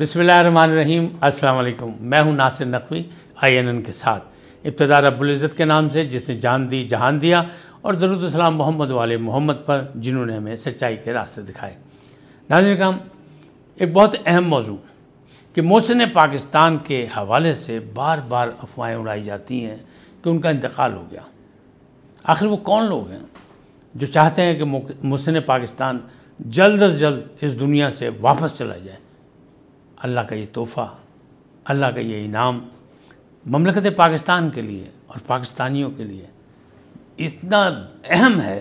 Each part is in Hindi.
बिसमीम अल्लाम मैं हूं नासिर नकवी आईएनएन के साथ इब्तदा रब्ज़त के नाम से जिसने जान दी जहान दिया और ज़रूरतम मोहम्मद वाले मोहम्मद पर जिन्होंने हमें सच्चाई के रास्ते दिखाए नाजिर काम एक बहुत अहम मौजू कि मोहसिन पाकिस्तान के हवाले से बार बार अफवाहें उड़ाई जाती हैं कि उनका इंतकाल हो गया आखिर वो कौन लोग हैं जो चाहते हैं कि मोहसिन पाकिस्तान जल्द अज जल्द इस दुनिया से वापस चला जाए अल्लाह का ये तोहफ़ा अल्लाह का ये इनाम ममलकत पाकिस्तान के लिए और पाकिस्तानियों के लिए इतना अहम है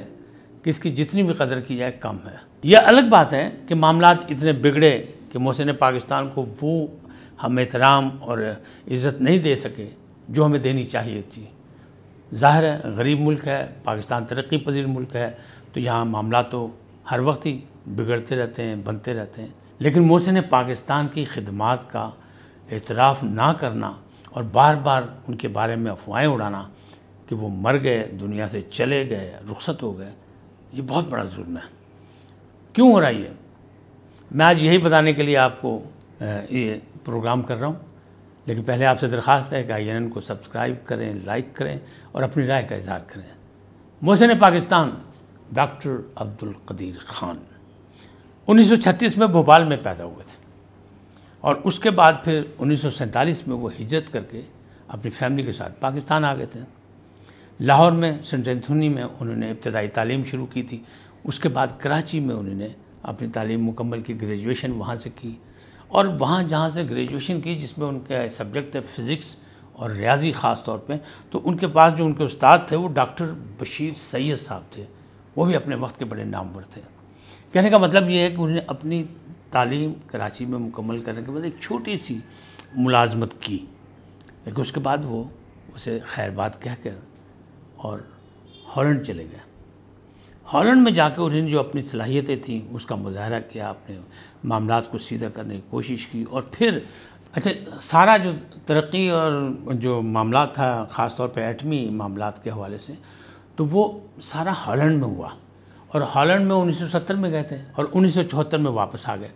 कि इसकी जितनी भी कदर की जाए कम है यह अलग बात है कि मामला इतने बिगड़े कि मोहसिन पाकिस्तान को वो हम एहतराम और इज़्ज़त नहीं दे सके जो हमें देनी चाहिए थी ज़ाहिर है गरीब मुल्क है पाकिस्तान तरक्की पजीर मुल्क है तो यहाँ मामला तो हर वक्त ही बिगड़ते रहते हैं बनते रहते हैं लेकिन मोहसिन पाकिस्तान की खिदमत का एतराफ़ ना करना और बार बार उनके बारे में अफवाहें उड़ाना कि वो मर गए दुनिया से चले गए रुखसत हो गए ये बहुत बड़ा जुर्म है क्यों हो रहा है ये मैं आज यही बताने के लिए आपको ये प्रोग्राम कर रहा हूँ लेकिन पहले आपसे दरख्वास्त है कि आई को सब्सक्राइब करें लाइक करें और अपनी राय का इजहार करें मोहसिन पाकिस्तान डॉक्टर अब्दुल कदीर खान 1936 में भोपाल में पैदा हुए थे और उसके बाद फिर उन्नीस में वो हिजरत करके अपनी फैमिली के साथ पाकिस्तान आ गए थे लाहौर में सेंट एंथोनी में उन्होंने इब्तदाई तालीम शुरू की थी उसके बाद कराची में उन्होंने अपनी तालीम मुकम्मल की ग्रेजुएशन वहाँ से की और वहाँ जहाँ से ग्रेजुएशन की जिसमें उनके सब्जेक्ट थे फ़िज़िक्स और रियाजी ख़ास तौर पे तो उनके पास जो उनके उस्ताद थे वो डॉक्टर बशीर सैयद साहब थे वो भी अपने वक्त के बड़े नामवर थे कहने का मतलब ये है कि उन्होंने अपनी तालीम कराची में मुकम्मल करने के बाद एक छोटी सी मुलाजमत की लेकिन उसके बाद वो उसे खैरबाद कहकर और हॉलैंड चले गए हॉलैंड में जाकर उन्होंने जो अपनी सलाहियतें थीं उसका मुजाहरा किया अपने मामला को सीधा करने की कोशिश की और फिर अच्छा सारा जो तरक्की और जो मामला था ख़ास तौर पर एटमी मामला के हवाले से तो वो सारा हॉलैंड में हुआ और हॉलैंड में 1970 में गए थे और 1974 में वापस आ गए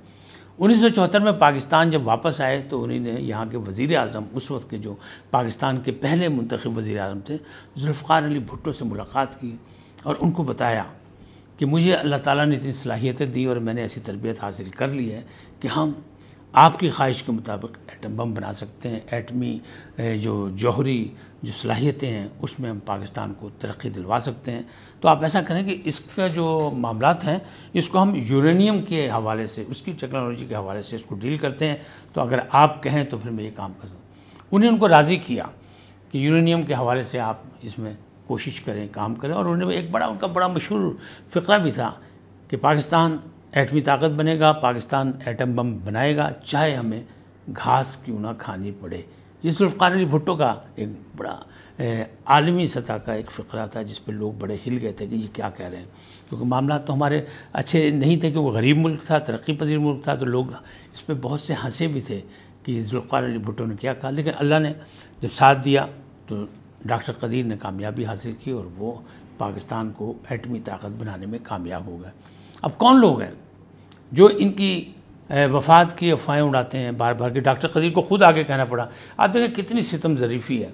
1974 में पाकिस्तान जब वापस आए तो उन्होंने यहाँ के वज़ी अजम उस वक्त के जो पाकिस्तान के पहले मंतखब वज़ी अजम थे जुल्फ़ार अली भुट्टो से मुलाकात की और उनको बताया कि मुझे अल्लाह ताला ने इतनी सलाहियतें दी और मैंने ऐसी तरबियत हासिल कर ली है कि हम आपकी ख्वाहिश के मुताबिक एटम बम बना सकते हैं एटमी जो जौहरी जो सलाहियतें हैं उसमें हम पाकिस्तान को तरक्की दिलवा सकते हैं तो आप ऐसा करें कि इसका जो मामला हैं इसको हम यूरेनियम के हवाले से उसकी टेक्नोलॉजी के हवाले से इसको डील करते हैं तो अगर आप कहें तो फिर मैं ये काम कर दूँ उन्हें उनको राज़ी किया कि यूरेनियम के हवाले से आप इसमें कोशिश करें काम करें और उन्होंने एक बड़ा उनका बड़ा मशहूर फ़िक्रा भी था कि पाकिस्तान एटमी ताकत बनेगा पाकिस्तान एटम बम बनाएगा चाहे हमें घास क्यों ना खानी पड़े ये जुल्फ़ार अली भुट्टो का एक बड़ा आलमी सतह का एक फ़करा था जिस पर लोग बड़े हिल गए थे कि ये क्या कह रहे हैं क्योंकि मामला तो हमारे अच्छे नहीं थे कि वो गरीब मुल्क था तरक्की पजीर मुल्क था तो लोग इस पर बहुत से हंसे भी थे कि जुल्फ़ार अली भुट्टो ने क्या कहा लेकिन अल्लाह ने जब साथ दिया तो डॉक्टर कदीर ने कामयाबी हासिल की और वो पाकिस्तान को एटमी ताकत बनाने में कामयाब हो गए अब कौन लोग हैं जो इनकी वफात की अफवाहें उड़ाते हैं बार बार के डॉक्टर कदीर को खुद आगे कहना पड़ा आप देखें कितनी सितम ज़रीफ़ी है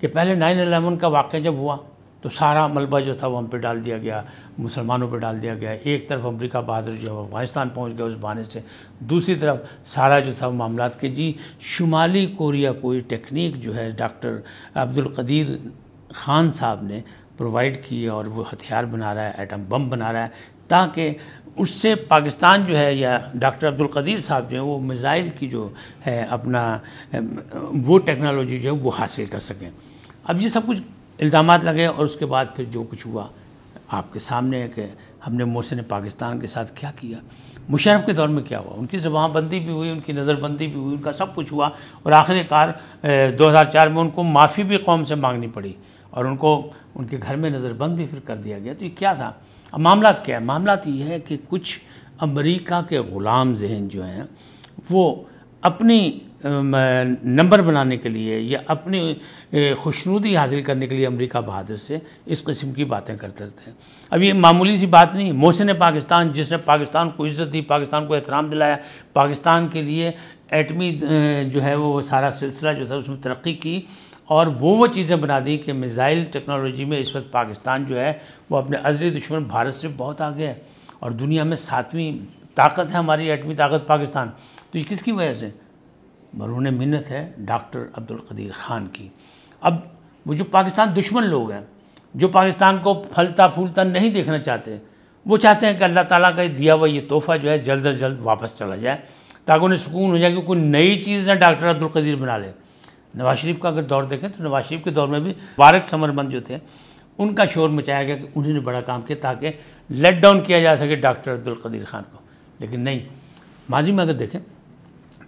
कि पहले नाइन अलेवन का वाक़ जब हुआ तो सारा मलबा जो था वो हम पे डाल दिया गया मुसलमानों पे डाल दिया गया एक तरफ अमेरिका बहादुर जो है अफगानिस्तान पहुंच गया उस बहाने से दूसरी तरफ सारा जो था मामला के जी शुमाली कोरिया कोई टेक्निक जो है डॉक्टर अब्दुल कदीर खान साहब ने प्रोवाइड की और वो हथियार बना रहा है एटम बम बना रहा है ताकि उससे पाकिस्तान जो है या डॉक्टर अब्दुल कदीर साहब जो हैं वो मिज़ाइल की जो है अपना वो टेक्नोलॉजी जो है वो हासिल कर सकें अब ये सब कुछ इल्ज़ाम लगे और उसके बाद फिर जो कुछ हुआ आपके सामने है कि हमने मोहसिन पाकिस्तान के साथ क्या किया मुशरफ के दौर में क्या हुआ उनकी बंदी भी हुई उनकी नज़रबंदी भी हुई उनका सब कुछ हुआ और आखिरकार 2004 में उनको माफ़ी भी कौम से मांगनी पड़ी और उनको उनके घर में नज़रबंद भी फिर कर दिया गया तो ये क्या था अब मामला क्या है मामला ये है कि कुछ अमेरिका के ग़ुलाम जहन जो हैं वो अपनी नंबर बनाने के लिए या अपनी खुशनुदी हासिल करने के लिए अमेरिका बहादुर से इस किस्म की बातें करते रहते हैं अब ये मामूली सी बात नहीं मोहसिन पाकिस्तान जिसने पाकिस्तान को इज़्ज़त दी पाकिस्तान को एहतराम दिलाया पाकिस्तान के लिए एटमी जो है वो सारा सिलसिला जो था उसमें तरक्की की और वो वो चीज़ें बना दी कि मिज़ाइल टेक्नोलॉजी में इस वक्त पाकिस्तान जो है वो अपने अजली दुश्मन भारत से बहुत आगे है और दुनिया में सातवीं ताकत है हमारी आठवीं ताकत पाकिस्तान तो ये किसकी वजह से मरून मिन्नत है डॉक्टर अब्दुल कदीर ख़ान की अब वो जो पाकिस्तान दुश्मन लोग हैं जो पाकिस्तान को फलता फूलता नहीं देखना चाहते वो चाहते हैं कि अल्लाह ताला का दिया हुआ ये तोहफ़ा जो है जल्द अज जल्द वापस चला जाए ताकि उन्हें सुकून हो जाए कि कोई नई चीज़ ना डॉक्टर अब्दुल कदीर बना ले नवाज शरीफ का अगर दौर देखें तो नवाज शरीफ के दौर में भी वारक समरबंद जो थे उनका शोर मचाया गया कि उन्होंने बड़ा काम किया ताकि लेट डाउन किया जा सके डॉक्टर अब्दुल कदीर खान को लेकिन नहीं माजी में अगर देखें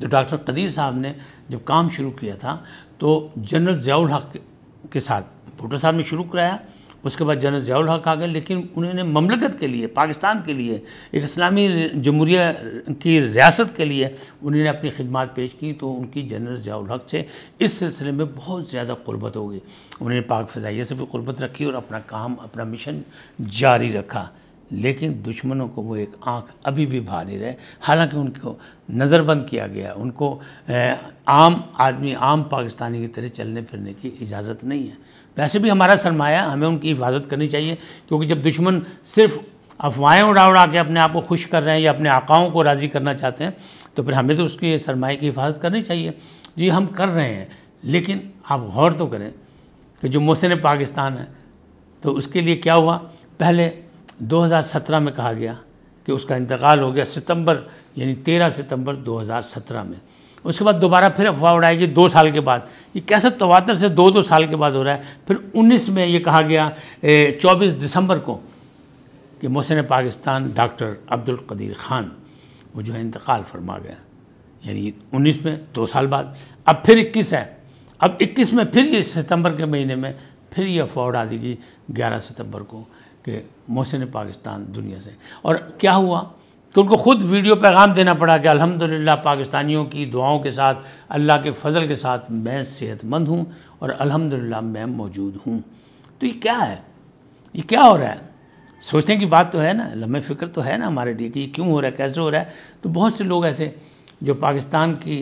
तो डॉक्टर कदीर साहब ने जब काम शुरू किया था तो जनरल जयाउल हक के साथ भुटो साहब ने शुरू कराया उसके बाद जनरल जयाल हक आ गए लेकिन उन्होंने ममलकत के लिए पाकिस्तान के लिए एक इस्लामी जमहूरिया की रियासत के लिए उन्होंने अपनी खिदमत पेश की तो उनकी जनरल जयाल हक से इस सिलसिले में बहुत ज़्यादा गुरबत हो गई उन्होंने पाक फ़जाइया से भी गुरबत रखी और अपना काम अपना मिशन जारी रखा लेकिन दुश्मनों को वो एक आंख अभी भी भा नहीं रहे हालांकि उनको नज़रबंद किया गया उनको आम आदमी आम पाकिस्तानी की तरह चलने फिरने की इजाज़त नहीं है वैसे भी हमारा सरमाया हमें उनकी हिफाजत करनी चाहिए क्योंकि जब दुश्मन सिर्फ अफवाहें उड़ा उड़ा के अपने आप को खुश कर रहे हैं या अपने आकाओं को राज़ी करना चाहते हैं तो फिर हमें तो उसकी सरमाए की हिफाजत करनी चाहिए जी हम कर रहे हैं लेकिन आप गौर तो करें कि जो मोहसिन पाकिस्तान है तो उसके लिए क्या हुआ पहले 2017 में कहा गया कि उसका इंतकाल हो गया सितंबर यानी 13 सितंबर 2017 में उसके बाद दोबारा फिर अफवाह उड़ाएगी दो साल के बाद ये कैसे तवातर से दो दो साल के बाद हो रहा है फिर 19 में ये कहा गया चौबीस दिसंबर को कि मोहसिन पाकिस्तान डॉक्टर अब्दुल कदीर ख़ान वो जो है इंतकाल फरमा गया यानी 19 में दो साल बाद अब फिर 21 है अब 21 में फिर ये सितंबर के महीने में फिर ये अफवाह उड़ा देगी ग्यारह सितम्बर को कि मोहसिन पाकिस्तान दुनिया से और क्या हुआ तो उनको खुद वीडियो पैगाम देना पड़ा कि अल्हम्दुलिल्लाह पाकिस्तानियों की दुआओं के साथ अल्लाह के फजल के साथ मैं सेहतमंद हूँ और अल्हम्दुलिल्लाह मैं मौजूद हूँ तो ये क्या है ये क्या हो रहा है सोचने की बात तो है ना लम्बे फ़िक्र तो है ना हमारे लिए कि ये क्यों हो रहा है कैसे हो रहा है तो बहुत से लोग ऐसे जो पाकिस्तान की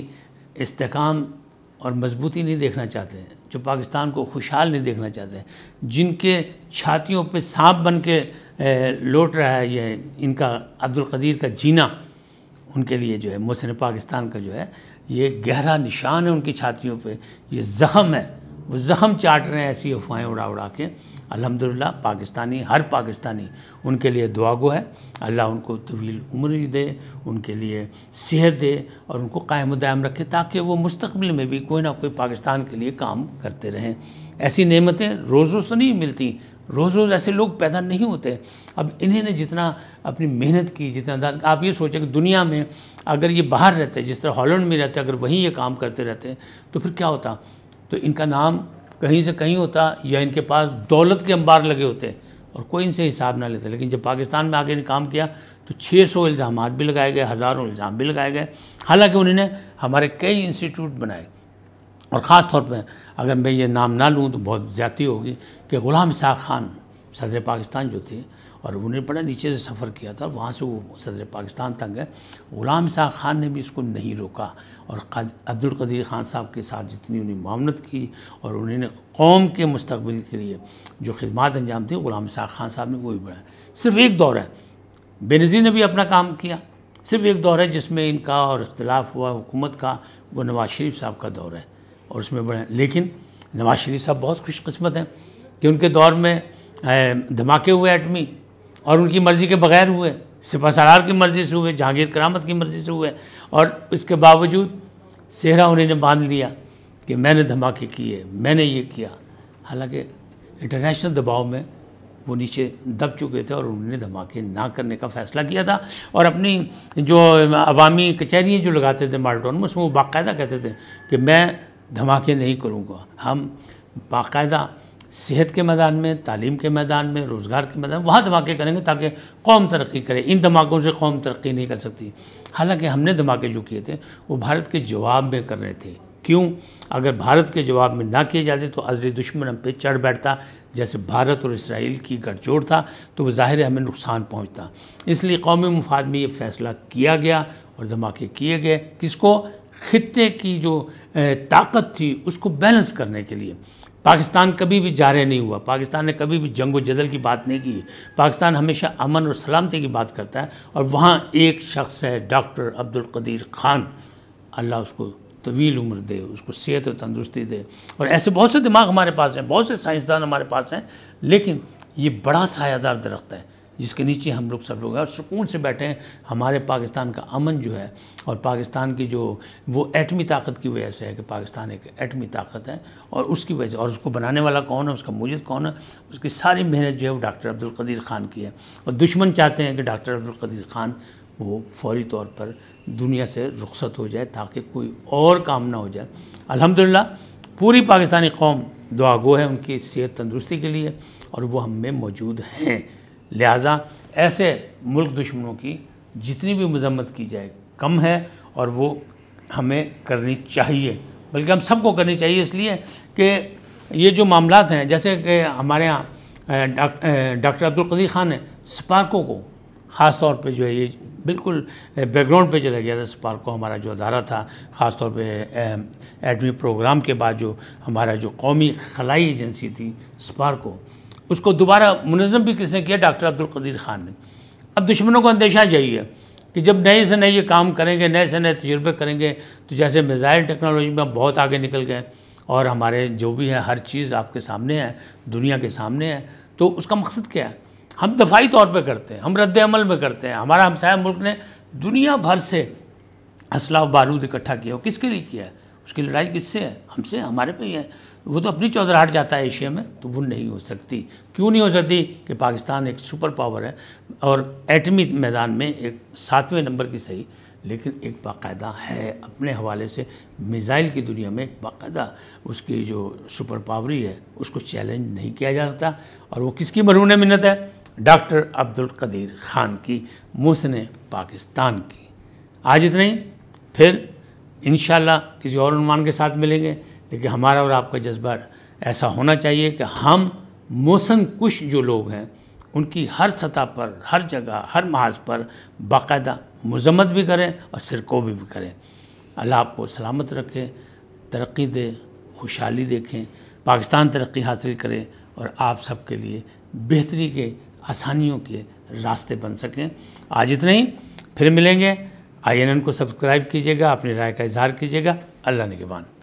इसकाम और मजबूती नहीं देखना चाहते जो पाकिस्तान को खुशहाल नहीं देखना चाहते जिनके छातियों पर सांप बन के लौट रहा है ये इनका अब्दुल कदीर का जीना उनके लिए जो है मोहसिन पाकिस्तान का जो है ये गहरा निशान है उनकी छातियों पे ये ज़ख़म है वो ज़ख़म चाट रहे हैं ऐसी अफवाहें उड़ा उड़ा के अल्हम्दुलिल्लाह पाकिस्तानी हर पाकिस्तानी उनके लिए दुआ गो है अल्लाह उनको तवील उम्र दे उनके लिए सेहत दे और उनको कायम दायम रखे ताकि वो मुस्तबिल में भी कोई ना कोई पाकिस्तान के लिए काम करते रहें ऐसी नेमतें रोज़ रोज़ तो नहीं मिलती रोज़ रोज़ ऐसे लोग पैदा नहीं होते अब इन्हें ने जितना अपनी मेहनत की जितना आप ये सोचें कि दुनिया में अगर ये बाहर रहते जिस तरह हॉलैंड में रहते अगर वहीं ये काम करते रहते तो फिर क्या होता तो इनका नाम कहीं से कहीं होता या इनके पास दौलत के अंबार लगे होते और कोई इनसे हिसाब ना लेता लेकिन जब पाकिस्तान में आगे इन्हें काम किया तो 600 सौ इल्ज़ाम भी लगाए गए हज़ारों इल्ज़ाम भी लगाए गए हालांकि उन्होंने हमारे कई इंस्टीट्यूट बनाए और ख़ास तौर पर अगर मैं ये नाम ना लूँ तो बहुत ज़्यादा होगी कि ग़ुलाम शाह खान सदर पाकिस्तान जो थे और उन्हें बड़ा नीचे से सफ़र किया था वहाँ से वो सदर पाकिस्तान तक गए ग़ुलाम शाह खान ने भी इसको नहीं रोका और अब्दुल कदीर खान साहब के साथ जितनी उन्हें मामनत की और उन्होंने कौम के मुस्तबिल के लिए जो खदमात अंजाम थे ग़ुलाम शाह खान साहब ने वो भी बढ़ाया सिर्फ एक दौर है बेनज़ीर ने भी अपना काम किया सिर्फ एक दौर है जिसमें इनका और इख्तलाफ हुआ हुकूमत का वो नवाज शरीफ साहब का दौर है और उसमें बढ़े लेकिन नवाज शरीफ साहब बहुत खुशकस्मत हैं कि उनके दौर में धमाके हुए एटमी और उनकी मर्ज़ी के बगैर हुए सिपा सरार की मर्ज़ी से हुए जहांगीर करामत की मर्ज़ी से हुए और इसके बावजूद सेहरा उन्हें बांध लिया कि मैंने धमाके किए मैंने ये किया हालांकि इंटरनेशनल दबाव में वो नीचे दब चुके थे और उन्होंने धमाके ना करने का फैसला किया था और अपनी जो अवामी कचहरियाँ जो लगाते थे माल्टोन में उसमें वो बाकायदा कहते थे कि मैं धमाके नहीं करूँगा हम बाकायदा सेहत के मैदान में तालीम के मैदान में रोज़गार के मैदान में वहाँ धमाके करेंगे ताकि कौम तरक्की करे इन धमाकों से कौम तरक्की नहीं कर सकती हालांकि हमने धमाके जो किए थे वो भारत के जवाब में कर रहे थे क्यों अगर भारत के जवाब में ना किए जाते तो अजली दुश्मन हम पे चढ़ बैठता जैसे भारत और इसराइल की गठजोड़ था तो वो ज़ाहिर हमें नुकसान पहुँचता इसलिए कौमी मुफाद में ये फैसला किया गया और धमाके किए गए किसको खत्े की जो ताकत थी उसको बैलेंस करने के लिए पाकिस्तान कभी भी जारे नहीं हुआ पाकिस्तान ने कभी भी जंग जदल की बात नहीं की पाकिस्तान हमेशा अमन और सलामती की बात करता है और वहाँ एक शख्स है डॉक्टर अब्दुल कदीर खान अल्लाह उसको तवील उम्र दे उसको सेहत और तंदुरुस्ती दे और ऐसे बहुत से दिमाग हमारे पास हैं बहुत से साइंसदान हमारे पास हैं लेकिन ये बड़ा सायादार दरख्त है जिसके नीचे हम लोग सब लोग और सुकून से बैठे हैं हमारे पाकिस्तान का अमन जो है और पाकिस्तान की जो वो एटमी ताकत की वजह से है कि पाकिस्तान एक एटमी ताकत है और उसकी वजह से और उसको बनाने वाला कौन है उसका मुजिद कौन है उसकी सारी मेहनत जो है वो डॉक्टर अब्दुल्कदीर ख़ान की है और दुश्मन चाहते हैं कि डॉक्टर अब्दुल्कदीर ख़ान वो फौरी तौर पर दुनिया से रुखसत हो जाए ताकि कोई और काम ना हो जाए अलहमदिल्ला पूरी पाकिस्तानी कौम दुआगो है उनकी सेहत तंदुरुस्ती के लिए और वो हम में मौजूद हैं लिहाजा ऐसे मुल्क दुश्मनों की जितनी भी मजम्मत की जाए कम है और वो हमें करनी चाहिए बल्कि हम सबको करनी चाहिए इसलिए कि ये जो मामला हैं जैसे कि हमारे यहाँ डॉक्टर अब्दुल कदीर ख़ान ने स्पार्को को ख़ास तौर पे जो है ये बिल्कुल बैकग्राउंड पे चला गया था स्पार्को हमारा जो अदारा था ख़ास तौर पे एडमी प्रोग्राम के बाद जो हमारा जो कौमी खलाई एजेंसी थी स्पार्को उसको दोबारा मुनज़म भी किसने किया डॉक्टर अब्दुल कदीर ख़ान ने अब दुश्मनों को अंदेशा यही है कि जब नए से नए ये काम करेंगे नए से नए तजुर्बे करेंगे तो जैसे मिज़ाइल टेक्नोलॉजी में हम बहुत आगे निकल गए और हमारे जो भी है हर चीज़ आपके सामने है दुनिया के सामने है तो उसका मकसद क्या है हम दफाई तौर पर करते हैं हम रद्द अमल में करते हैं हमारा हमसाया मुल्क ने दुनिया भर से असला बारूद इकट्ठा किया हो किसके लिए किया है उसकी लड़ाई किससे है हमसे हमारे पे ही है वो तो अपनी चौधराहट जाता है एशिया में तो वो नहीं हो सकती क्यों नहीं हो सकती कि पाकिस्तान एक सुपर पावर है और एटमी मैदान में एक सातवें नंबर की सही लेकिन एक बाकायदा है अपने हवाले से मिज़ाइल की दुनिया में एक बाकायदा उसकी जो सुपर पावरी है उसको चैलेंज नहीं किया जा सकता और वो किसकी मरून मिन्नत है डॉक्टर अब्दुल कदीर खान की मुसन पाकिस्तान की आज इतना ही फिर इन किसी और अनुमान के साथ मिलेंगे लेकिन हमारा और आपका जज्बा ऐसा होना चाहिए कि हम मौसम कुश जो लोग हैं उनकी हर सतह पर हर जगह हर महाज पर बाकायदा मजम्मत भी करें और सिरको भी, भी करें अल्लाह आपको सलामत रखे तरक्की दे खुशहाली देखें पाकिस्तान तरक्की हासिल करें और आप सब के लिए बेहतरी के आसानियों के रास्ते बन सकें आज इतना ही फिर मिलेंगे आई को सब्सक्राइब कीजिएगा अपनी राय का इजहार कीजिएगा अल्लाह बान